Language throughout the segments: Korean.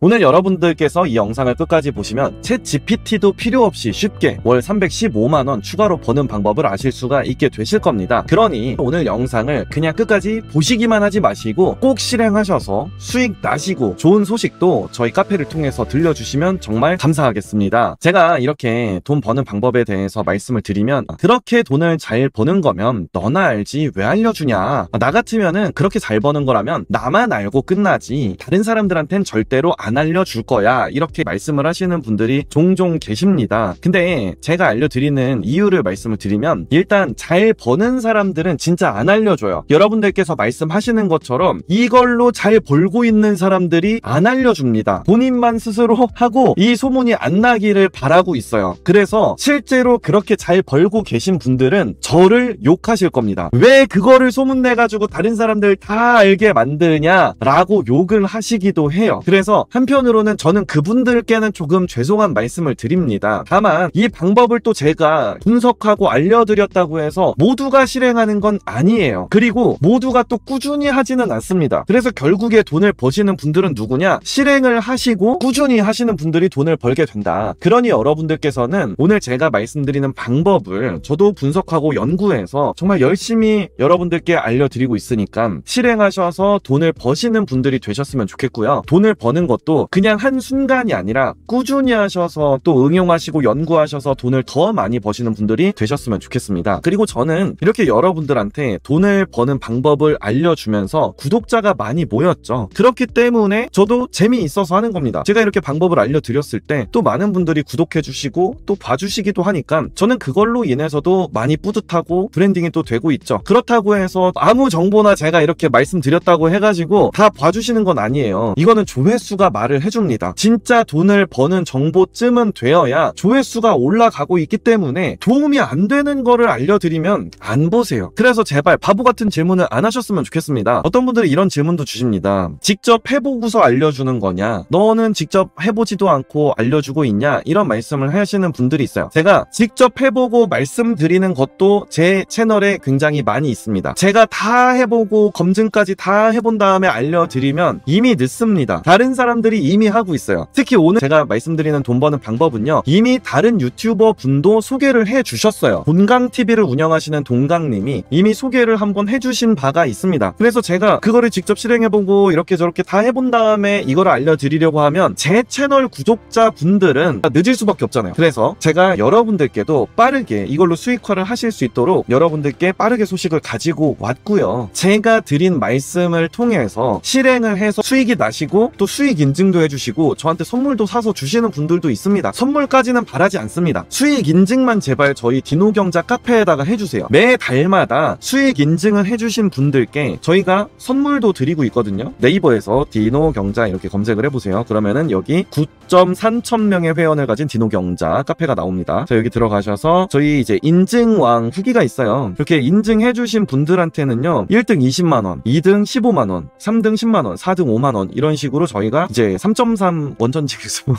오늘 여러분들께서 이 영상을 끝까지 보시면 챗 GPT도 필요 없이 쉽게 월 315만원 추가로 버는 방법을 아실 수가 있게 되실 겁니다. 그러니 오늘 영상을 그냥 끝까지 보시기만 하지 마시고 꼭 실행하셔서 수익 나시고 좋은 소식도 저희 카페를 통해서 들려주시면 정말 감사하겠습니다. 제가 이렇게 돈 버는 방법에 대해서 말씀을 드리면 그렇게 돈을 잘 버는 거면 너나 알지 왜 알려주냐 나 같으면은 그렇게 잘 버는 거라면 나만 알고 끝나지 다른 사람들한텐 절대로 안안 알려줄 거야 이렇게 말씀을 하시는 분들이 종종 계십니다 근데 제가 알려드리는 이유를 말씀을 드리면 일단 잘 버는 사람들은 진짜 안 알려줘요 여러분들께서 말씀하시는 것처럼 이걸로 잘 벌고 있는 사람들이 안 알려줍니다 본인만 스스로 하고 이 소문이 안 나기를 바라고 있어요 그래서 실제로 그렇게 잘 벌고 계신 분들은 저를 욕하실 겁니다 왜 그거를 소문내 가지고 다른 사람들 다 알게 만드냐 라고 욕을 하시기도 해요 그래서 한편으로는 저는 그분들께는 조금 죄송한 말씀을 드립니다. 다만 이 방법을 또 제가 분석하고 알려드렸다고 해서 모두가 실행하는 건 아니에요. 그리고 모두가 또 꾸준히 하지는 않습니다. 그래서 결국에 돈을 버시는 분들은 누구냐? 실행을 하시고 꾸준히 하시는 분들이 돈을 벌게 된다. 그러니 여러분들께서는 오늘 제가 말씀드리는 방법을 저도 분석하고 연구해서 정말 열심히 여러분들께 알려드리고 있으니까 실행하셔서 돈을 버시는 분들이 되셨으면 좋겠고요. 돈을 버는 것 것도 그냥 한 순간이 아니라 꾸준히 하셔서 또 응용하시고 연구하셔서 돈을 더 많이 버시는 분들이 되셨으면 좋겠습니다. 그리고 저는 이렇게 여러분들한테 돈을 버는 방법을 알려주면서 구독자가 많이 모였죠. 그렇기 때문에 저도 재미있어서 하는 겁니다. 제가 이렇게 방법을 알려드렸을 때 또 많은 분들이 구독해주시고 또 봐주시기도 하니까 저는 그걸로 인해서도 많이 뿌듯하고 브랜딩이 또 되고 있죠. 그렇다고 해서 아무 정보나 제가 이렇게 말씀드렸다고 해가지고 다 봐주시는 건 아니에요. 이거는 조회수가 말을 해줍니다. 진짜 돈을 버는 정보쯤은 되어야 조회수가 올라가고 있기 때문에 도움이 안 되는 거를 알려드리면 안 보세요. 그래서 제발 바보 같은 질문을 안 하셨으면 좋겠습니다. 어떤 분들이 이런 질문도 주십니다. 직접 해보고서 알려주는 거냐? 너는 직접 해보지도 않고 알려주고 있냐? 이런 말씀을 하시는 분들이 있어요. 제가 직접 해보고 말씀드리는 것도 제 채널에 굉장히 많이 있습니다. 제가 다 해보고 검증까지 다 해본 다음에 알려드리면 이미 늦습니다. 다른 사람들 분들이 이미 하고 있어요. 특히 오늘 제가 말씀드리는 돈 버는 방법은요. 이미 다른 유튜버 분도 소개를 해 주셨어요. 본강 t v 를 운영하시는 동강님이 이미 소개를 한번 해주신 바가 있습니다. 그래서 제가 그거를 직접 실행해보고 이렇게 저렇게 다 해본 다음에 이걸 알려드리려고 하면 제 채널 구독자 분들은 늦을 수밖에 없잖아요. 그래서 제가 여러분들께도 빠르게 이걸로 수익화를 하실 수 있도록 여러분들께 빠르게 소식을 가지고 왔고요. 제가 드린 말씀을 통해서 실행을 해서 수익이 나시고 또 수익인 인증도 해주시고 저한테 선물도 사서 주시는 분들도 있습니다. 선물까지는 바라지 않습니다. 수익 인증만 제발 저희 디노경자 카페에다가 해주세요. 매 달마다 수익 인증을 해주신 분들께 저희가 선물도 드리고 있거든요. 네이버에서 디노경자 이렇게 검색을 해보세요. 그러면은 여기 9.3천명의 회원을 가진 디노경자 카페가 나옵니다. 자, 여기 들어가셔서 저희 이제 인증왕 후기가 있어요. 이렇게 인증해주신 분들한테는요. 1등 20만원, 2등 15만원, 3등 10만원, 4등 5만원 이런 식으로 저희가 이제 3.3 원천 지급소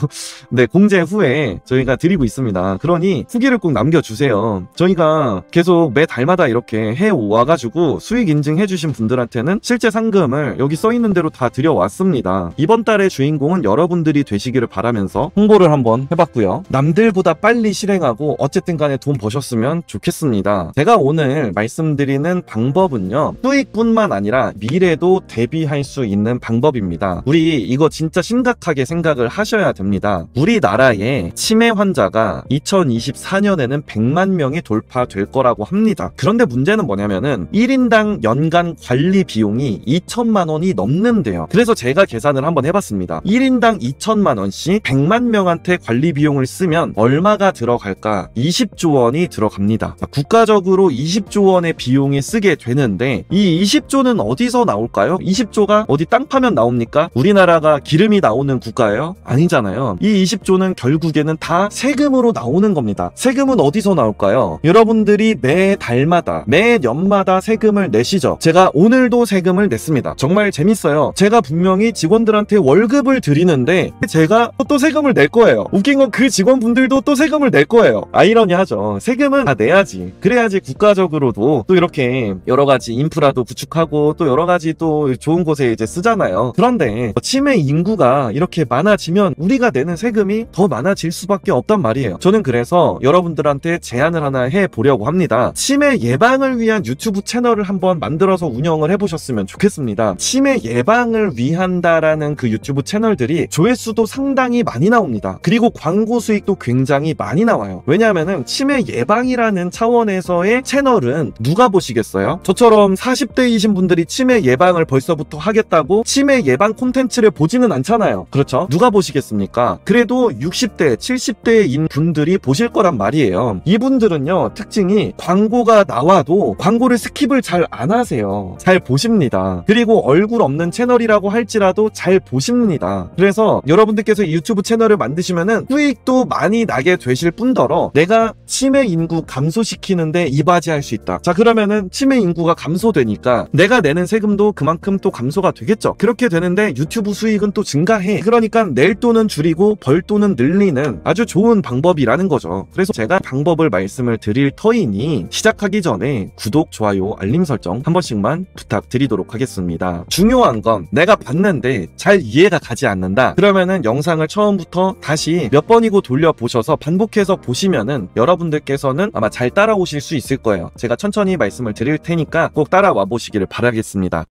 네 공제 후에 저희가 드리고 있습니다 그러니 후기를 꼭 남겨주세요 저희가 계속 매 달마다 이렇게 해와가지고 수익 인증해 주신 분들한테는 실제 상금을 여기 써있는 대로 다 드려왔습니다 이번 달의 주인공은 여러분들이 되시기를 바라면서 홍보를 한번 해봤고요 남들보다 빨리 실행하고 어쨌든 간에 돈 버셨으면 좋겠습니다 제가 오늘 말씀드리는 방법은요 수익뿐만 아니라 미래도 대비할 수 있는 방법입니다 우리 이거 진짜 진짜 심각하게 생각을 하셔야 됩니다. 우리나라에 치매 환자가 2024년에는 100만 명이 돌파될 거라고 합니다. 그런데 문제는 뭐냐면은 1인당 연간 관리 비용이 2천만 원이 넘는데요. 그래서 제가 계산을 한번 해봤습니다. 1인당 2천만 원씩 100만 명한테 관리 비용을 쓰면 얼마가 들어갈까? 20조 원이 들어갑니다. 국가적으로 20조 원의 비용이 쓰게 되는데 이 20조는 어디서 나올까요? 20조가 어디 땅 파면 나옵니까? 우리나라가 길 기름이 나오는 국가예요? 아니잖아요. 이 20조는 결국에는 다 세금으로 나오는 겁니다. 세금은 어디서 나올까요? 여러분들이 매 달마다, 매 년마다 세금을 내시죠. 제가 오늘도 세금을 냈습니다. 정말 재밌어요. 제가 분명히 직원들한테 월급을 드리는데 제가 또 세금을 낼 거예요. 웃긴 건 그 직원분들도 또 세금을 낼 거예요. 아이러니하죠. 세금은 다 내야지. 그래야지 국가적으로도 또 이렇게 여러 가지 인프라도 구축하고 또 여러 가지 또 좋은 곳에 이제 쓰잖아요. 그런데 뭐 치매 인구 인구가 이렇게 많아지면 우리가 내는 세금이 더 많아질 수밖에 없단 말이에요. 저는 그래서 여러분들한테 제안을 하나 해보려고 합니다. 치매 예방을 위한 유튜브 채널을 한번 만들어서 운영을 해보셨으면 좋겠습니다. 치매 예방을 위한다라는 그 유튜브 채널들이 조회수도 상당히 많이 나옵니다. 그리고 광고 수익도 굉장히 많이 나와요. 왜냐하면 치매 예방이라는 차원에서의 채널은 누가 보시겠어요? 저처럼 40대이신 분들이 치매 예방을 벌써부터 하겠다고 치매 예방 콘텐츠를 보지는 않 않잖아요. 그렇죠? 누가 보시겠습니까? 그래도 60대, 70대인 분들이 보실 거란 말이에요. 이분들은요, 특징이 광고가 나와도 광고를 스킵을 잘 안 하세요. 잘 보십니다. 그리고 얼굴 없는 채널이라고 할지라도 잘 보십니다. 그래서 여러분들께서 유튜브 채널을 만드시면은 수익도 많이 나게 되실 뿐더러 내가 치매 인구 감소시키는데 이바지할 수 있다. 자, 그러면은 치매 인구가 감소되니까 내가 내는 세금도 그만큼 또 감소가 되겠죠. 그렇게 되는데 유튜브 수익은 또 증가해. 그러니까 낼 돈은 줄이고 벌 돈은 늘리는 아주 좋은 방법이라는 거죠. 그래서 제가 방법을 말씀을 드릴 터이니 시작하기 전에 구독, 좋아요, 알림 설정 한 번씩만 부탁드리도록 하겠습니다. 중요한 건 내가 봤는데 잘 이해가 가지 않는다. 그러면은 영상을 처음부터 다시 몇 번이고 돌려보셔서 반복해서 보시면은 여러분들께서는 아마 잘 따라오실 수 있을 거예요. 제가 천천히 말씀을 드릴 테니까 꼭 따라와 보시기를 바라겠습니다.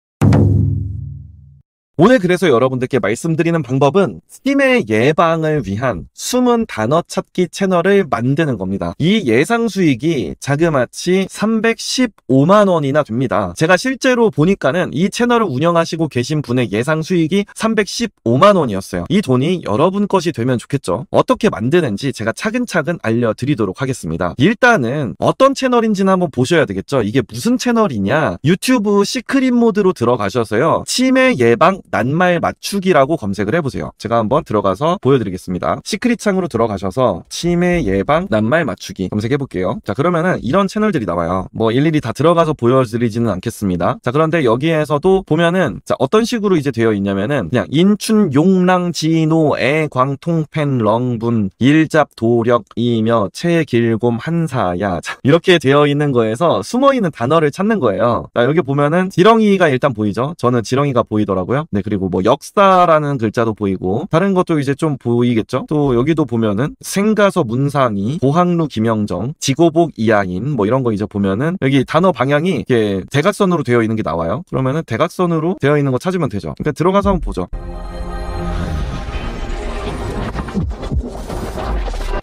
오늘 그래서 여러분들께 말씀드리는 방법은 스팀의 예방을 위한 숨은 단어 찾기 채널을 만드는 겁니다. 이 예상 수익이 자그마치 315만 원이나 됩니다. 제가 실제로 보니까는 이 채널을 운영하시고 계신 분의 예상 수익이 315만 원이었어요. 이 돈이 여러분 것이 되면 좋겠죠. 어떻게 만드는지 제가 차근차근 알려드리도록 하겠습니다. 일단은 어떤 채널인지는 한번 보셔야 되겠죠. 이게 무슨 채널이냐? 유튜브 시크릿 모드로 들어가셔서요. 치매 예방 낱말 맞추기라고 검색을 해보세요. 제가 한번 들어가서 보여드리겠습니다. 시크릿 창으로 들어가셔서 치매 예방 낱말 맞추기 검색해볼게요. 자 그러면은 이런 채널들이 나와요. 뭐 일일이 다 들어가서 보여드리지는 않겠습니다. 자 그런데 여기에서도 보면은 자 어떤 식으로 이제 되어 있냐면은 그냥 인춘 용랑 진호애 광통팬 렁분 일잡 도력이며 채길곰 한사야 자, 이렇게 되어 있는 거에서 숨어있는 단어를 찾는 거예요. 자 여기 보면은 지렁이가 일단 보이죠? 저는 지렁이가 보이더라고요. 네, 그리고 뭐 역사라는 글자도 보이고 다른 것도 이제 좀 보이겠죠? 또 여기도 보면은 생가서 문상이 고항루 김영정 지고복 이하인뭐 이런 거 이제 보면은 여기 단어 방향이 이렇게 대각선으로 되어 있는 게 나와요. 그러면은 대각선으로 되어 있는 거 찾으면 되죠. 그러니까 들어가서 한번 보죠.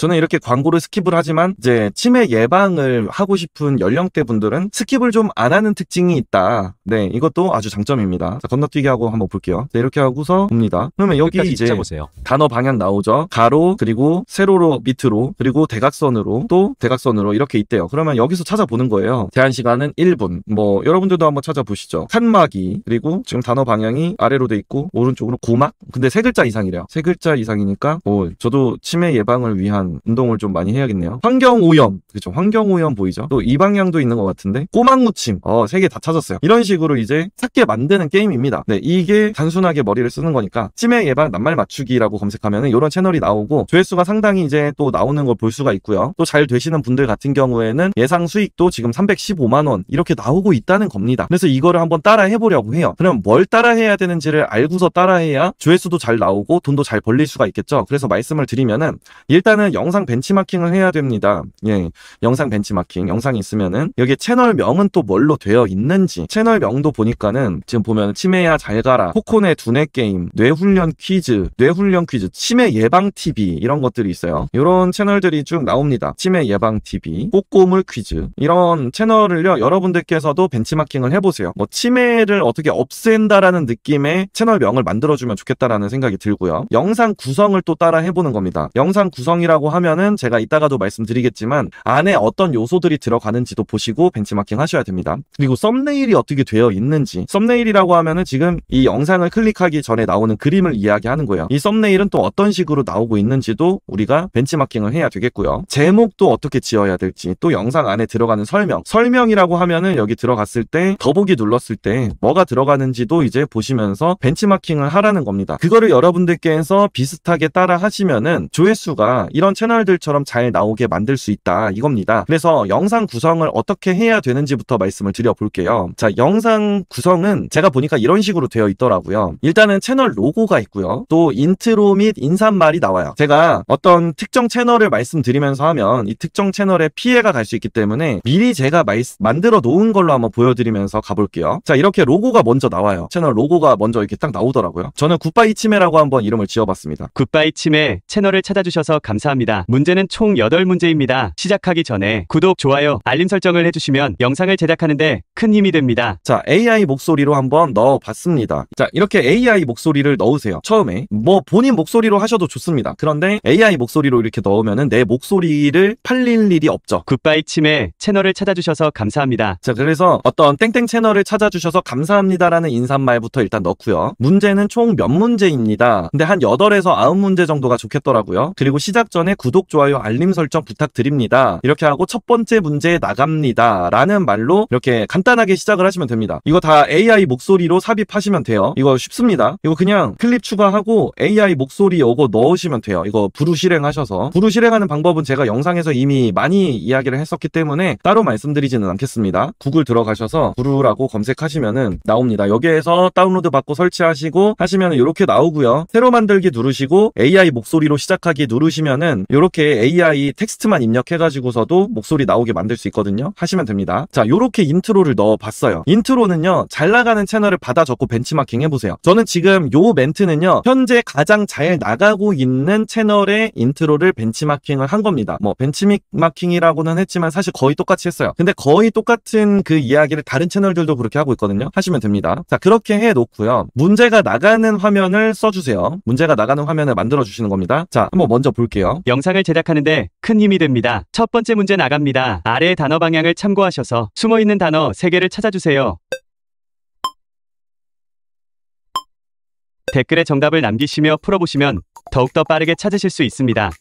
저는 이렇게 광고를 스킵을 하지만 이제 치매 예방을 하고 싶은 연령대 분들은 스킵을 좀 안 하는 특징이 있다. 네, 이것도 아주 장점입니다. 자, 건너뛰기 하고 한번 볼게요. 네, 이렇게 하고서 봅니다. 그러면 여기 이제 보세요. 단어 방향 나오죠. 가로 그리고 세로로 밑으로 그리고 대각선으로 또 대각선으로 이렇게 있대요. 그러면 여기서 찾아보는 거예요. 제한 시간은 1분. 뭐 여러분들도 한번 찾아보시죠. 칸막이 그리고 지금 단어 방향이 아래로 돼 있고 오른쪽으로 고막. 근데 세 글자 이상이래요. 세 글자 이상이니까 뭐 저도 치매 예방을 위한 운동을 좀 많이 해야겠네요. 환경오염. 그렇죠. 환경오염 보이죠? 또 이 방향도 있는 것 같은데 꼬막무침. 어, 세 개 다 찾았어요. 이런 식으로 이제 찾게 만드는 게임입니다. 네, 이게 단순하게 머리를 쓰는 거니까 치매 예방 낱말 맞추기라고 검색하면 이런 채널이 나오고 조회수가 상당히 이제 또 나오는 걸 볼 수가 있고요. 또 잘 되시는 분들 같은 경우에는 예상 수익도 지금 315만 원 이렇게 나오고 있다는 겁니다. 그래서 이거를 한번 따라 해보려고 해요. 그럼 뭘 따라 해야 되는지를 알고서 따라 해야 조회수도 잘 나오고 돈도 잘 벌릴 수가 있겠죠. 그래서 말씀을 드리면은 일단은 영상 벤치마킹을 해야 됩니다. 예, 영상 벤치마킹, 영상이 있으면은 여기 채널명은 또 뭘로 되어 있는지 채널명도 보니까는 지금 보면 치매야 잘가라, 코코네 두뇌 게임, 뇌훈련 퀴즈, 뇌훈련 퀴즈, 치매 예방 TV 이런 것들이 있어요. 이런 채널들이 쭉 나옵니다. 치매 예방 TV, 꼬꼬물 퀴즈 이런 채널을요 여러분들께서도 벤치마킹을 해보세요. 뭐 치매를 어떻게 없앤다라는 느낌의 채널명을 만들어주면 좋겠다라는 생각이 들고요. 영상 구성을 또 따라 해보는 겁니다. 영상 구성이라고 하면은 제가 이따가도 말씀드리겠지만 안에 어떤 요소들이 들어가는지도 보시고 벤치마킹 하셔야 됩니다. 그리고 썸네일이 어떻게 되어 있는지 썸네일이라고 하면은 지금 이 영상을 클릭하기 전에 나오는 그림을 이야기하는 거예요. 이 썸네일은 또 어떤 식으로 나오고 있는지도 우리가 벤치마킹을 해야 되겠고요. 제목도 어떻게 지어야 될지 또 영상 안에 들어가는 설명 설명이라고 하면은 여기 들어갔을 때 더보기 눌렀을 때 뭐가 들어가는지도 이제 보시면서 벤치마킹을 하라는 겁니다. 그거를 여러분들께서 비슷하게 따라 하시면은 조회수가 이런 채널들처럼 잘 나오게 만들 수 있다 이겁니다. 그래서 영상 구성을 어떻게 해야 되는지부터 말씀을 드려볼게요. 자 영상 구성은 제가 보니까 이런 식으로 되어 있더라고요. 일단은 채널 로고가 있고요. 또 인트로 및 인사말이 나와요. 제가 어떤 특정 채널을 말씀드리면서 하면 이 특정 채널에 피해가 갈 수 있기 때문에 미리 제가 만들어 놓은 걸로 한번 보여드리면서 가볼게요. 자 이렇게 로고가 먼저 나와요. 채널 로고가 먼저 이렇게 딱 나오더라고요. 저는 굿바이 치매라고 한번 이름을 지어봤습니다. 굿바이 치매 채널을 찾아주셔서 감사합니다. 있니다 문제는 총 8문제입니다. 시작하기 전에 구독, 좋아요, 알림 설정을 해주시면 영상을 제작하는데 큰 힘이 됩니다. 자 AI 목소리로 한번 넣어봤습니다. 자 이렇게 AI 목소리를 넣으세요. 처음에 뭐 본인 목소리로 하셔도 좋습니다. 그런데 AI 목소리로 이렇게 넣으면 내 목소리를 팔릴 일이 없죠. 굿바이 침에 채널을 찾아주셔서 감사합니다. 자 그래서 어떤 땡땡 채널을 찾아주셔서 감사합니다라는 인사말부터 일단 넣고요. 문제는 총 몇 문제입니다. 근데 한 8에서 9문제 정도가 좋겠더라고요. 그리고 시작 전에 다음에 구독, 좋아요, 알림 설정 부탁드립니다. 이렇게 하고 첫 번째 문제 나갑니다. 라는 말로 이렇게 간단하게 시작을 하시면 됩니다. 이거 다 AI 목소리로 삽입하시면 돼요. 이거 쉽습니다. 이거 그냥 클립 추가하고 AI 목소리 요거 넣으시면 돼요. 이거 부루 실행하셔서. 부루 실행하는 방법은 제가 영상에서 이미 많이 이야기를 했었기 때문에 따로 말씀드리지는 않겠습니다. 구글 들어가셔서 부루라고 검색하시면은 나옵니다. 여기에서 다운로드 받고 설치하시고 하시면 이렇게 나오고요. 새로 만들기 누르시고 AI 목소리로 시작하기 누르시면은 보면 이렇게 AI 텍스트만 입력해가지고서도 목소리 나오게 만들 수 있거든요. 하시면 됩니다. 자, 이렇게 인트로를 넣어봤어요. 인트로는요. 잘 나가는 채널을 받아 적고 벤치마킹 해보세요. 저는 지금 요 멘트는요. 현재 가장 잘 나가고 있는 채널의 인트로를 벤치마킹을 한 겁니다. 뭐 벤치마킹이라고는 했지만 사실 거의 똑같이 했어요. 근데 거의 똑같은 그 이야기를 다른 채널들도 그렇게 하고 있거든요. 하시면 됩니다. 자, 그렇게 해놓고요. 문제가 나가는 화면을 써주세요. 문제가 나가는 화면을 만들어주시는 겁니다. 자, 한번 먼저 볼게요. 영상을 제작하는데 큰 힘이 됩니다. 첫 번째 문제 나갑니다. 아래의 단어 방향을 참고하셔서 숨어있는 단어 3개를 찾아주세요. 댓글에 정답을 남기시며 풀어보시면 더욱더 빠르게 찾으실 수 있습니다.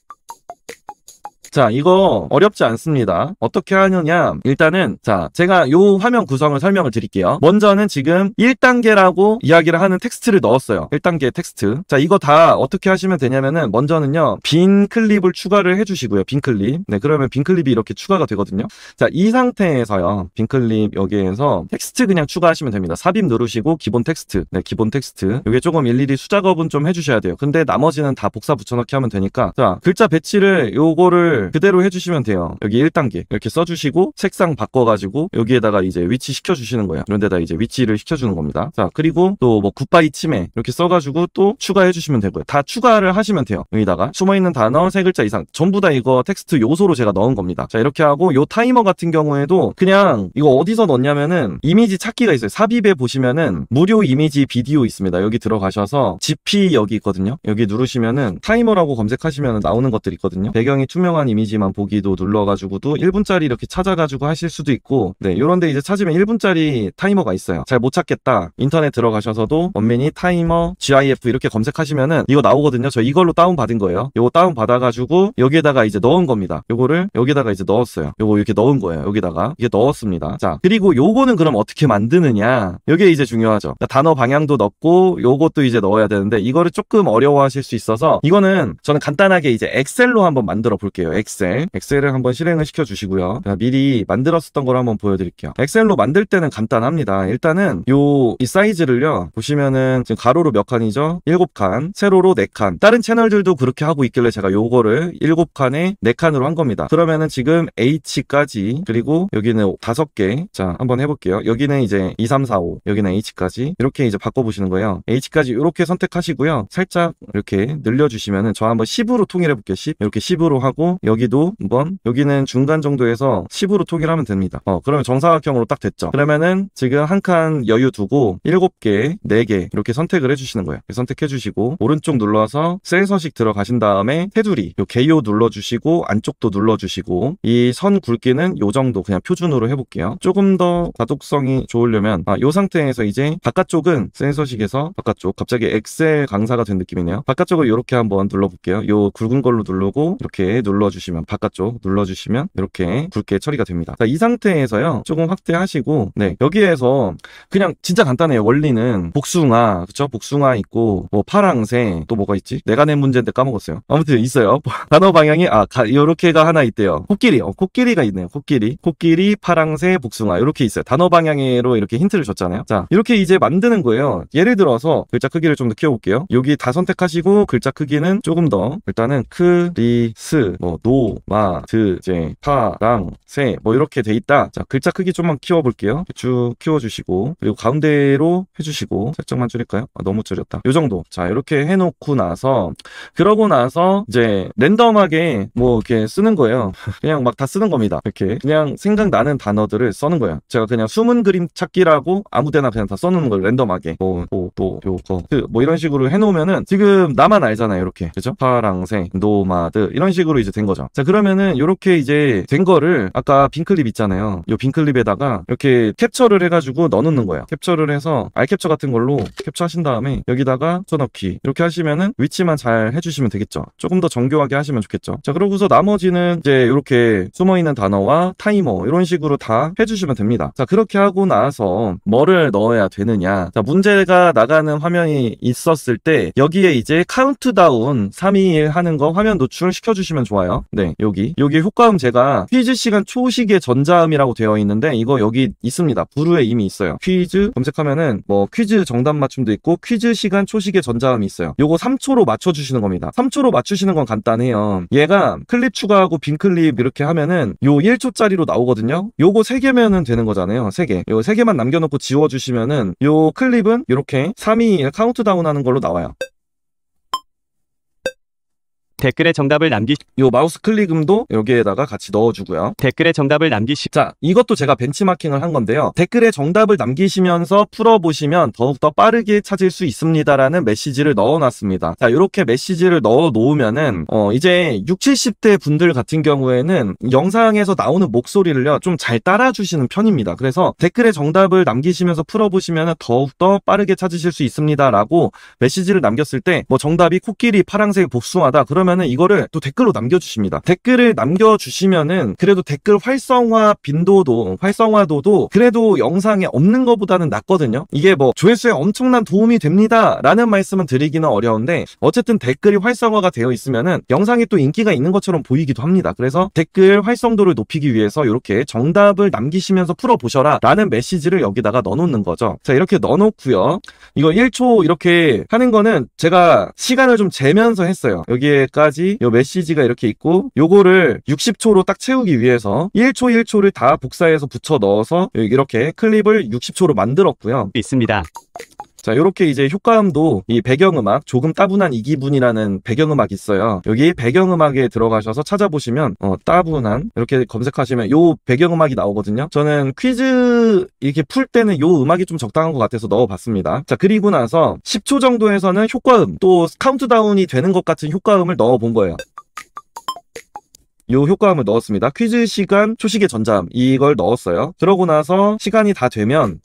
자 이거 어렵지 않습니다 어떻게 하느냐 일단은 자 제가 요 화면 구성을 설명을 드릴게요 먼저는 지금 1단계라고 이야기를 하는 텍스트를 넣었어요 1단계 텍스트 자 이거 다 어떻게 하시면 되냐면은 먼저는요 빈 클립을 추가를 해주시고요 빈 클립 네 그러면 빈 클립이 이렇게 추가가 되거든요 자 이 상태에서요 빈 클립 여기에서 텍스트 그냥 추가하시면 됩니다 삽입 누르시고 기본 텍스트 네 기본 텍스트 이게 조금 일일이 수작업은 좀 해주셔야 돼요 근데 나머지는 다 복사 붙여넣기 하면 되니까 자 글자 배치를 요거를 설정 네. 그대로 해주시면 돼요. 여기 1단계 이렇게 써주시고 색상 바꿔가지고 여기에다가 이제 위치 시켜주시는 거예요. 이런 데다 이제 위치를 시켜주는 겁니다. 자 그리고 또 뭐 굿바이 치매 이렇게 써가지고 또 추가해주시면 되고요. 다 추가를 하시면 돼요. 여기다가 숨어있는 단어 세글자 이상 전부 다 이거 텍스트 요소로 제가 넣은 겁니다. 자 이렇게 하고 요 타이머 같은 경우에도 그냥 이거 어디서 넣냐면은 이미지 찾기가 있어요. 삽입에 보시면은 무료 이미지 비디오 있습니다. 여기 들어가셔서 GP 여기 있거든요. 여기 누르시면은 타이머라고 검색하시면 나오는 것들 있거든요. 배경이 투명한 이미지만 보기도 눌러가지고도 1분짜리 이렇게 찾아가지고 하실 수도 있고 네 요런데 이제 찾으면 1분짜리 타이머가 있어요 잘 못 찾겠다 인터넷 들어가셔서도 원맨이 타이머 GIF 이렇게 검색하시면은 이거 나오거든요 저 이걸로 다운받은 거예요 요거 다운받아가지고 여기에다가 이제 넣은 겁니다 요거를 여기다가 이제 넣었어요 요거 이렇게 넣은 거예요 여기다가 이게 넣었습니다 자 그리고 요거는 그럼 어떻게 만드느냐 요게 이제 중요하죠 그러니까 단어 방향도 넣고 요것도 이제 넣어야 되는데 이거를 조금 어려워하실 수 있어서 이거는 저는 간단하게 이제 엑셀로 한번 만들어 볼게요 엑셀 엑셀을 한번 실행을 시켜 주시고요 미리 만들었었던 걸 한번 보여드릴게요 엑셀로 만들 때는 간단합니다 일단은 요 이 사이즈를요 보시면은 지금 가로로 몇 칸이죠 7칸 세로로 4칸 다른 채널들도 그렇게 하고 있길래 제가 요거를 7칸에 4칸으로 한 겁니다 그러면은 지금 H까지 그리고 여기는 5개 자 한번 해볼게요 여기는 이제 2, 3, 4, 5 여기는 H까지 이렇게 이제 바꿔보시는 거예요 H까지 이렇게 선택하시고요 살짝 이렇게 늘려주시면은 저 한번 10으로 통일해 볼게요 10 이렇게 10으로 하고 여기도 5번 여기는 중간 정도에서 10으로 통일하면 됩니다 어 그러면 정사각형으로 딱 됐죠 그러면은 지금 한 칸 여유 두고 7개 4개 이렇게 선택을 해주시는 거예요 선택해 주시고 오른쪽 눌러서 센 서식 들어가신 다음에 테두리 요 개요 눌러주시고 안쪽도 눌러주시고 이 선 굵기는 요 정도 그냥 표준으로 해볼게요 조금 더 가독성이 좋으려면 아, 요 상태에서 이제 바깥쪽은 센서식에서 바깥쪽 갑자기 엑셀 강사가 된 느낌이네요 바깥쪽을 이렇게 한번 눌러볼게요 요 굵은 걸로 누르고 이렇게 눌러주시고 눌러주시면 바깥쪽 눌러주시면 이렇게 굵게 처리가 됩니다. 자, 그러니까 이 상태에서요. 조금 확대하시고 네 여기에서 그냥 진짜 간단해요. 원리는 복숭아 그쵸? 복숭아 있고 뭐 파랑새 또 뭐가 있지? 내가 낸 문제인데 까먹었어요. 아무튼 있어요. 단어 방향이 아 가, 요렇게가 하나 있대요. 코끼리 어 코끼리가 있네요. 코끼리 코끼리 파랑새 복숭아 이렇게 있어요. 단어 방향으로 이렇게 힌트를 줬잖아요. 자 이렇게 이제 만드는 거예요. 예를 들어서 글자 크기를 좀 더 키워볼게요. 여기 다 선택하시고 글자 크기는 조금 더 일단은 크리스 뭐 노, 마, 드, 제, 파, 랑, 세뭐 이렇게 돼 있다. 자 글자 크기 좀만 키워볼게요. 쭉 키워주시고 그리고 가운데로 해주시고 살짝만 줄일까요? 아, 너무 줄였다. 요 정도. 자 이렇게 해놓고 나서 그러고 나서 이제 랜덤하게 뭐 이렇게 쓰는 거예요. 그냥 막 다 쓰는 겁니다. 이렇게 그냥 생각나는 단어들을 써는 거예요. 제가 그냥 숨은 그림 찾기라고 아무데나 그냥 다 써놓는 걸 랜덤하게 뭐, 또, 요거 뭐 이런 식으로 해놓으면은 지금 나만 알잖아요. 이렇게 그죠? 파랑색, 노마드 이런 식으로 이제 된 거. 거죠. 자 그러면은 이렇게 이제 된 거를 아까 빈클립 있잖아요. 요 빈클립에다가 이렇게 캡처를 해가지고 넣어놓는 거예요. 캡처를 해서 알캡처 같은 걸로 캡처하신 다음에 여기다가 쳐넣기 이렇게 하시면은 위치만 잘 해주시면 되겠죠. 조금 더 정교하게 하시면 좋겠죠. 자 그러고서 나머지는 이제 이렇게 숨어있는 단어와 타이머 이런 식으로 다 해주시면 됩니다. 자 그렇게 하고 나서 뭐를 넣어야 되느냐. 자 문제가 나가는 화면이 있었을 때 여기에 이제 카운트다운 3, 2, 1 하는 거 화면 노출 시켜주시면 좋아요. 네, 여기. 여기 효과음 제가 퀴즈 시간 초시계 전자음이라고 되어 있는데 이거 여기 있습니다. 부루에 이미 있어요. 퀴즈 검색하면은 뭐 퀴즈 정답 맞춤도 있고 퀴즈 시간 초시계 전자음이 있어요. 요거 3초로 맞춰주시는 겁니다. 3초로 맞추시는 건 간단해요. 얘가 클립 추가하고 빈 클립 이렇게 하면은 요 1초짜리로 나오거든요. 요거 3개면은 되는 거잖아요. 3개. 요 3개만 남겨놓고 지워주시면은 요 클립은 이렇게 3, 2, 1 카운트다운 하는 걸로 나와요. 댓글에 정답을 남기시 요 마우스 클릭음도 여기에다가 같이 넣어주고요. 댓글에 정답을 남기시 자 이것도 제가 벤치마킹을 한 건데요. 댓글에 정답을 남기시면서 풀어보시면 더욱더 빠르게 찾을 수 있습니다라는 메시지를 넣어놨습니다. 자 이렇게 메시지를 넣어놓으면은 어, 이제 60, 70대 분들 같은 경우에는 영상에서 나오는 목소리를요 좀 잘 따라주시는 편입니다. 그래서 댓글에 정답을 남기시면서 풀어보시면 더욱더 빠르게 찾으실 수 있습니다라고 메시지를 남겼을 때 뭐 정답이 코끼리 파랑색 복숭아다 그러면 그러면은 이거를 또 댓글로 남겨주십니다. 댓글을 남겨주시면은 그래도 댓글 활성화 빈도도 활성화도도 그래도 영상에 없는 것보다는 낫거든요. 이게 뭐 조회수에 엄청난 도움이 됩니다 라는 말씀은 드리기는 어려운데 어쨌든 댓글이 활성화가 되어 있으면은 영상이 또 인기가 있는 것처럼 보이기도 합니다. 그래서 댓글 활성도를 높이기 위해서 이렇게 정답을 남기시면서 풀어보셔라 라는 메시지를 여기다가 넣어놓는 거죠. 자 이렇게 넣어놓고요. 이거 1초 이렇게 하는 거는 제가 시간을 좀 재면서 했어요. 여기에 5까지 요 메시지가 이렇게 있고 요거를 60초로 딱 채우기 위해서 1초 1초를 다 복사해서 붙여 넣어서 이렇게 클립을 60초로 만들었고요. 있습니다. 자, 이렇게 이제 효과음도 이 배경음악 조금 따분한 이 기분이라는 배경음악 있어요. 여기 배경음악에 들어가셔서 찾아보시면 어, 따분한 이렇게 검색하시면 요 배경음악이 나오거든요. 저는 퀴즈 이렇게 풀 때는 요 음악이 좀 적당한 것 같아서 넣어봤습니다. 자, 그리고 나서 10초 정도에서는 효과음 또 카운트다운이 되는 것 같은 효과음을 넣어본 거예요. 요 효과음을 넣었습니다. 퀴즈 시간, 초식의 전자음 이걸 넣었어요. 그러고 나서 시간이 다 되면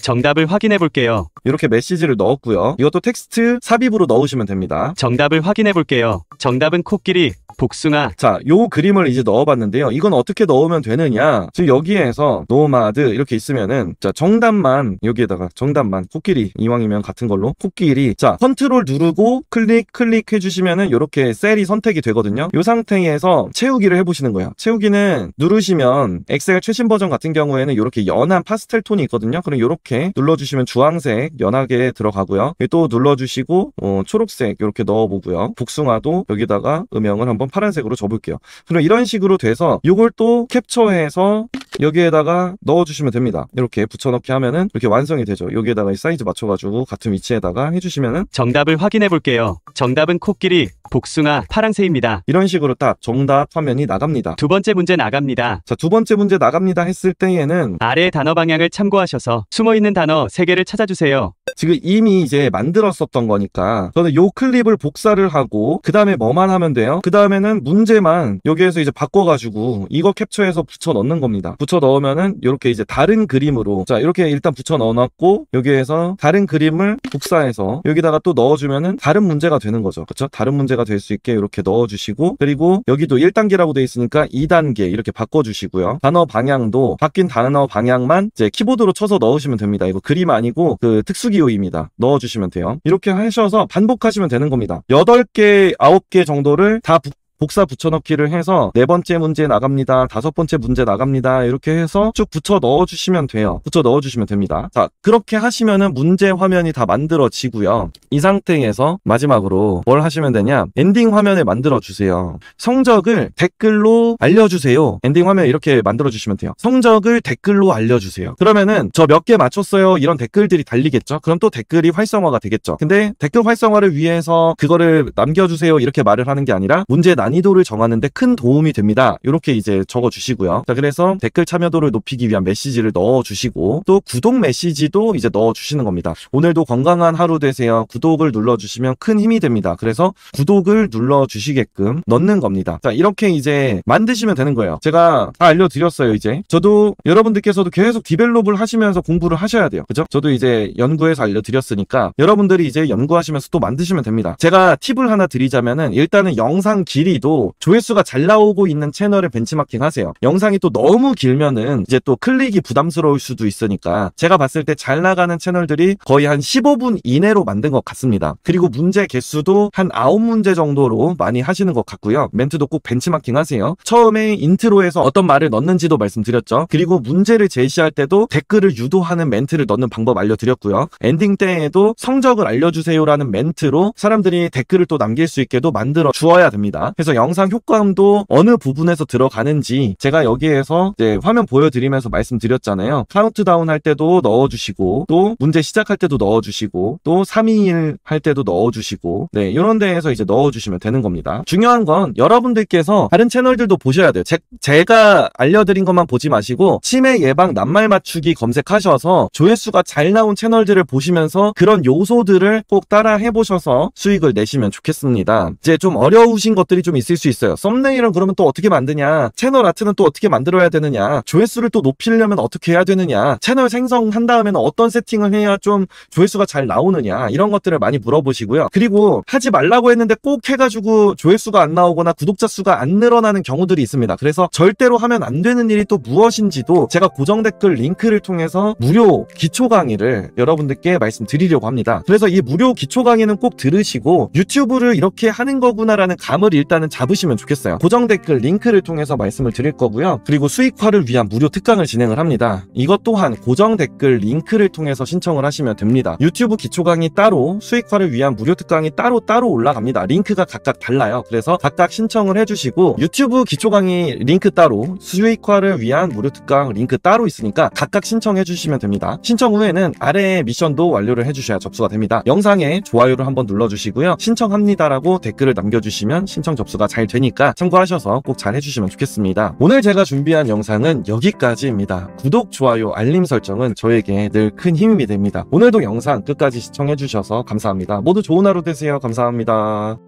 정답을 확인해 볼게요. 이렇게 메시지를 넣었고요. 이것도 텍스트 삽입으로 넣으시면 됩니다. 정답을 확인해 볼게요. 정답은 코끼리, 복숭아. 자, 요 그림을 이제 넣어봤는데요. 이건 어떻게 넣으면 되느냐. 지금 여기에서 노마드 이렇게 있으면은 자 정답만 여기에다가 정답만 코끼리 이왕이면 같은 걸로 코끼리. 자 컨트롤 누르고 클릭 클릭 해주시면은 이렇게 셀이 선택이 되거든요. 요 상태에서 채우기를 해보시는 거예요. 채우기는 누르시면 엑셀 최신 버전 같은 경우에는 이렇게 연한 파스텔 톤이 있거든요. 그럼 요렇게 이렇게 눌러주시면 주황색 연하게 들어가고요. 또 눌러주시고 어, 초록색 이렇게 넣어보고요. 복숭아도 여기다가 음영을 한번 파란색으로 줘볼게요. 그럼 이런 식으로 돼서 이걸 또 캡처해서 여기에다가 넣어주시면 됩니다. 이렇게 붙여넣기 하면은 이렇게 완성이 되죠. 여기에다가 사이즈 맞춰가지고 같은 위치에다가 해주시면은 정답을 확인해 볼게요. 정답은 코끼리, 복숭아, 파랑새입니다. 이런 식으로 딱 정답 화면이 나갑니다. 두 번째 문제 나갑니다. 자, 두 번째 문제 나갑니다 했을 때에는 아래 단어 방향을 참고하셔서 숨어있는 단어 3개를 찾아주세요. 지금 이미 이제 만들었었던 거니까 저는 요 클립을 복사를 하고 그 다음에 뭐만 하면 돼요? 그 다음에는 문제만 여기에서 이제 바꿔가지고 이거 캡처해서 붙여 넣는 겁니다. 붙여 넣으면은 이렇게 이제 다른 그림으로 자 이렇게 일단 붙여 넣어놨고 여기에서 다른 그림을 복사해서 여기다가 또 넣어주면은 다른 문제가 되는 거죠. 그렇죠? 다른 문제가 될 수 있게 이렇게 넣어주시고 그리고 여기도 1단계라고 돼 있으니까 2단계 이렇게 바꿔주시고요. 단어 방향도 바뀐 단어 방향만 이제 키보드로 쳐서 넣으시면 됩니다. 이거 그림 아니고 그 특수기호 k 입니다 넣어주시면 돼요. 이렇게 하셔서 반복하시면 되는 겁니다. 8개, 9개 정도를 다 복사 붙여넣기를 해서 네 번째 문제 나갑니다. 다섯 번째 문제 나갑니다. 이렇게 해서 쭉 붙여 넣어주시면 돼요. 붙여 넣어주시면 됩니다. 자 그렇게 하시면은 문제 화면이 다 만들어지고요. 이 상태에서 마지막으로 뭘 하시면 되냐 엔딩 화면을 만들어주세요. 성적을 댓글로 알려주세요. 엔딩 화면 이렇게 만들어주시면 돼요. 성적을 댓글로 알려주세요. 그러면은 저 몇 개 맞췄어요. 이런 댓글들이 달리겠죠. 그럼 또 댓글이 활성화가 되겠죠. 근데 댓글 활성화를 위해서 그거를 남겨주세요. 이렇게 말을 하는 게 아니라 문제 나 난이도를 정하는데 큰 도움이 됩니다. 이렇게 이제 적어주시고요. 자 그래서 댓글 참여도를 높이기 위한 메시지를 넣어주시고 또 구독 메시지도 이제 넣어주시는 겁니다. 오늘도 건강한 하루 되세요. 구독을 눌러주시면 큰 힘이 됩니다. 그래서 구독을 눌러주시게끔 넣는 겁니다. 자 이렇게 이제 만드시면 되는 거예요. 제가 다 알려드렸어요 이제. 저도 여러분들께서도 계속 디벨롭을 하시면서 공부를 하셔야 돼요. 그죠? 저도 이제 연구해서 알려드렸으니까 여러분들이 이제 연구하시면서 또 만드시면 됩니다. 제가 팁을 하나 드리자면은 일단은 영상 길이 플레도 조회수가 잘 나오고 있는 채널을 벤치마킹 하세요. 영상이 또 너무 길면은 이제 또 클릭이 부담스러울 수도 있으니까 제가 봤을 때 잘 나가는 채널들이 거의 한 15분 이내로 만든 것 같습니다. 그리고 문제 개수도 한 9문제 정도로 많이 하시는 것 같고요. 멘트도 꼭 벤치마킹 하세요. 처음에 인트로에서 어떤 말을 넣는지도 말씀드렸죠. 그리고 문제를 제시할 때도 댓글을 유도하는 멘트를 넣는 방법 알려드렸고요. 엔딩 때에도 성적을 알려주세요라는 멘트로 사람들이 댓글을 또 남길 수 있게도 만들어 주어야 됩니다. 그래서 그래서 영상 효과음도 어느 부분에서 들어가는지 제가 여기에서 이제 화면 보여드리면서 말씀드렸잖아요. 카운트다운 할 때도 넣어주시고 또 문제 시작할 때도 넣어주시고 또321 할 때도 넣어주시고 네 이런 데에서 이제 넣어주시면 되는 겁니다. 중요한 건 여러분들께서 다른 채널들도 보셔야 돼요. 제, 제가 알려드린 것만 보지 마시고 치매 예방 낱말 맞추기 검색하셔서 조회수가 잘 나온 채널들을 보시면서 그런 요소들을 꼭 따라 해보셔서 수익을 내시면 좋겠습니다. 이제 좀 어려우신 것들이 좀 단점이 있을 수 있어요. 썸네일은 그러면 또 어떻게 만드냐? 채널 아트는 또 어떻게 만들어야 되느냐? 조회수를 또 높이려면 어떻게 해야 되느냐? 채널 생성한 다음에는 어떤 세팅을 해야 좀 조회수가 잘 나오느냐? 이런 것들을 많이 물어보시고요. 그리고 하지 말라고 했는데 꼭 해가지고 조회수가 안 나오거나 구독자 수가 안 늘어나는 경우들이 있습니다. 그래서 절대로 하면 안 되는 일이 또 무엇인지도 제가 고정 댓글 링크를 통해서 무료 기초 강의를 여러분들께 말씀드리려고 합니다. 그래서 이 무료 기초 강의는 꼭 들으시고 유튜브를 이렇게 하는 거구나라는 감을 일단은 일단은 잡으시면 좋겠어요. 고정 댓글 링크를 통해서 말씀을 드릴 거고요. 그리고 수익화를 위한 무료 특강을 진행을 합니다. 이것 또한 고정 댓글 링크를 통해서 신청을 하시면 됩니다. 유튜브 기초 강의 따로 수익화를 위한 무료 특강이 따로 따로 올라갑니다. 링크가 각각 달라요. 그래서 각각 신청을 해주시고 유튜브 기초 강의 링크 따로 수익화를 위한 무료 특강 링크 따로 있으니까 각각 신청해 주시면 됩니다. 신청 후에는 아래의 미션도 완료를 해주셔야 접수가 됩니다. 영상에 좋아요를 한번 눌러주시고요. 신청합니다라고 댓글을 남겨주시면 신청 접수 접수가 잘 되니까 참고하셔서 꼭 잘 해주시면 좋겠습니다. 오늘 제가 준비한 영상은 여기까지입니다. 구독, 좋아요, 알림 설정은 저에게 늘 큰 힘이 됩니다. 오늘도 영상 끝까지 시청해주셔서 감사합니다. 모두 좋은 하루 되세요. 감사합니다.